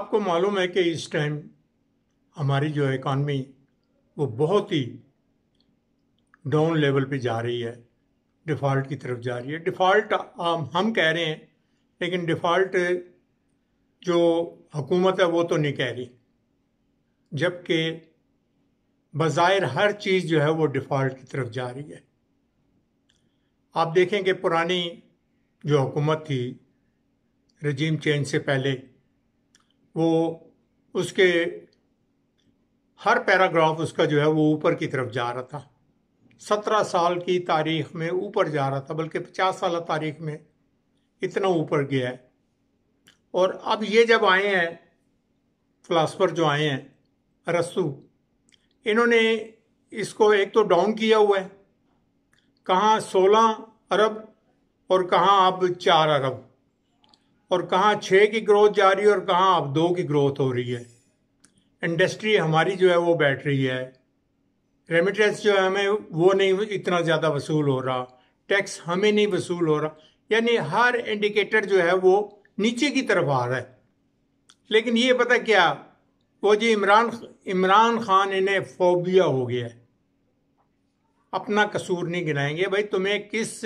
आपको मालूम है कि इस टाइम हमारी जो इकानमी वो बहुत ही डाउन लेवल पे जा रही है डिफ़ॉल्ट की तरफ जा रही है डिफ़ॉल्ट हम हम कह रहे हैं लेकिन डिफ़ॉल्ट जो हुकूमत है वो तो नहीं कह रही जबकि बज़ाहिर हर चीज़ जो है वो डिफ़ॉल्ट की तरफ जा रही है आप देखें कि पुरानी जो हुकूमत थी रजीम चेंज से पहले वो उसके हर पैराग्राफ उसका जो है वो ऊपर की तरफ जा रहा था सत्रह साल की तारीख में ऊपर जा रहा था बल्कि पचास साल तारीख में इतना ऊपर गया है और अब ये जब आए हैं फिलासफर जो आए हैं रसू इन्होंने इसको एक तो डाउन किया हुआ है कहाँ सोलह अरब और कहाँ अब चार अरब और कहाँ छः की ग्रोथ जा रही है और कहाँ अब दो की ग्रोथ हो रही है इंडस्ट्री हमारी जो है वो बैठ रही है रेमिटेंस जो है हमें वो नहीं इतना ज़्यादा वसूल हो रहा टैक्स हमें नहीं वसूल हो रहा यानी हर इंडिकेटर जो है वो नीचे की तरफ आ रहा है लेकिन ये पता क्या वो जी इमरान इमरान खान इन्हें फोबिया हो गया है अपना कसूर नहीं गिनाएंगे भाई तुम्हें किस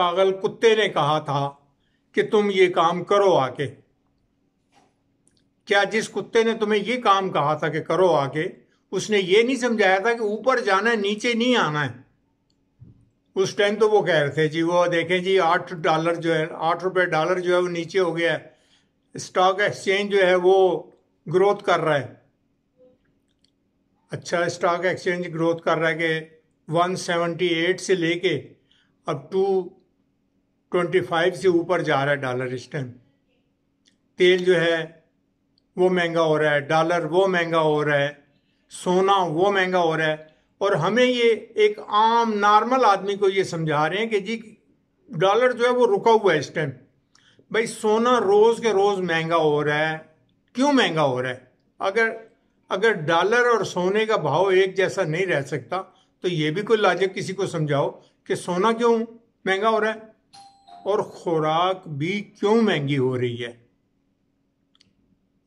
पागल कुत्ते ने कहा था कि तुम ये काम करो आके क्या जिस कुत्ते ने तुम्हें ये काम कहा था कि करो आके उसने ये नहीं समझाया था कि ऊपर जाना है नीचे नहीं आना है उस टाइम तो वो कह रहे थे जी वो देखें जी आठ डॉलर जो है आठ रुपये डॉलर जो है वो नीचे हो गया है स्टॉक एक्सचेंज जो है वो ग्रोथ कर रहा है अच्छा स्टॉक एक्सचेंज ग्रोथ कर रहा है कि 178 से लेके अब टू 25 से ऊपर जा रहा है डॉलर इस टाइम तेल जो है वो महंगा हो रहा है डॉलर वो महंगा हो रहा है सोना वो महंगा हो रहा है और हमें ये एक आम नॉर्मल आदमी को ये समझा रहे हैं कि जी डॉलर जो है वो रुका हुआ है इस टाइम भाई सोना रोज़ के रोज़ महंगा हो रहा है क्यों महंगा हो रहा है अगर अगर डॉलर और सोने का भाव एक जैसा नहीं रह सकता तो ये भी कोई लाजक किसी को समझाओ कि सोना क्यों महंगा हो रहा है और खुराक भी क्यों महंगी हो रही है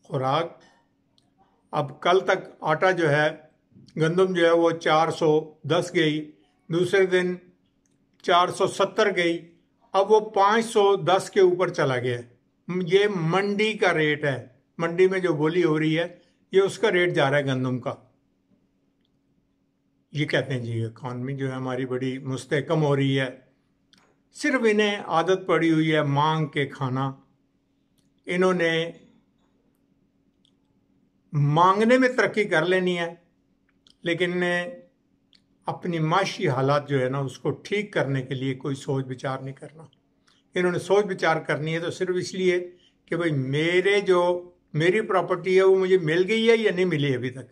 खुराक अब कल तक आटा जो है गंदम जो है वो 410 गई दूसरे दिन 470 गई अब वो 510 के ऊपर चला गया ये मंडी का रेट है मंडी में जो बोली हो रही है ये उसका रेट जा रहा है गंदम का ये कहते हैं जी इकॉनमी जो है हमारी बड़ी मुस्तकम हो रही है सिर्फ इन्हें आदत पड़ी हुई है मांग के खाना इन्होंने मांगने में तरक्की कर लेनी है लेकिन ने अपनी माशी हालात जो है ना उसको ठीक करने के लिए कोई सोच विचार नहीं करना इन्होंने सोच विचार करनी है तो सिर्फ इसलिए कि भाई मेरे जो मेरी प्रॉपर्टी है वो मुझे मिल गई है या नहीं मिली अभी तक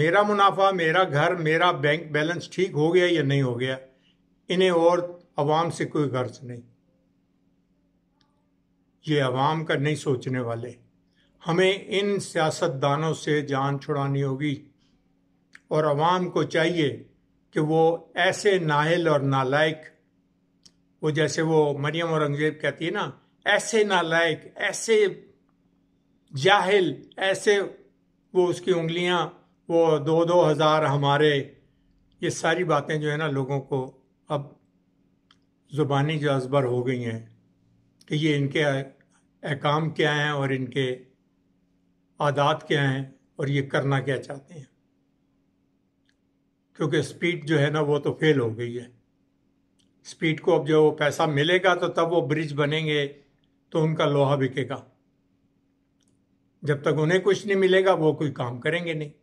मेरा मुनाफा मेरा घर मेरा बैंक बैलेंस ठीक हो गया या नहीं हो गया इन्हें और अवाम से कोई गर्ज नहीं ये अवाम का नहीं सोचने वाले हमें इन सियासतदानों से जान छुड़ानी होगी और अवाम को चाहिए कि वो ऐसे नाहल और नालायक वो जैसे वो मरियम औरंगजेब कहती है ना ऐसे नालायक ऐसे जाहिल ऐसे वो उसकी उंगलियां वो दो दो हज़ार हमारे ये सारी बातें जो है ना लोगों को अब ज़ुबानी जाजबर हो गई हैं कि ये इनके अहकाम क्या हैं और इनके आदात क्या हैं और ये करना क्या चाहते हैं क्योंकि स्पीड जो है ना वो तो फेल हो गई है स्पीड को अब जो पैसा मिलेगा तो तब वो ब्रिज बनेंगे तो उनका लोहा बिकेगा जब तक उन्हें कुछ नहीं मिलेगा वो कोई काम करेंगे नहीं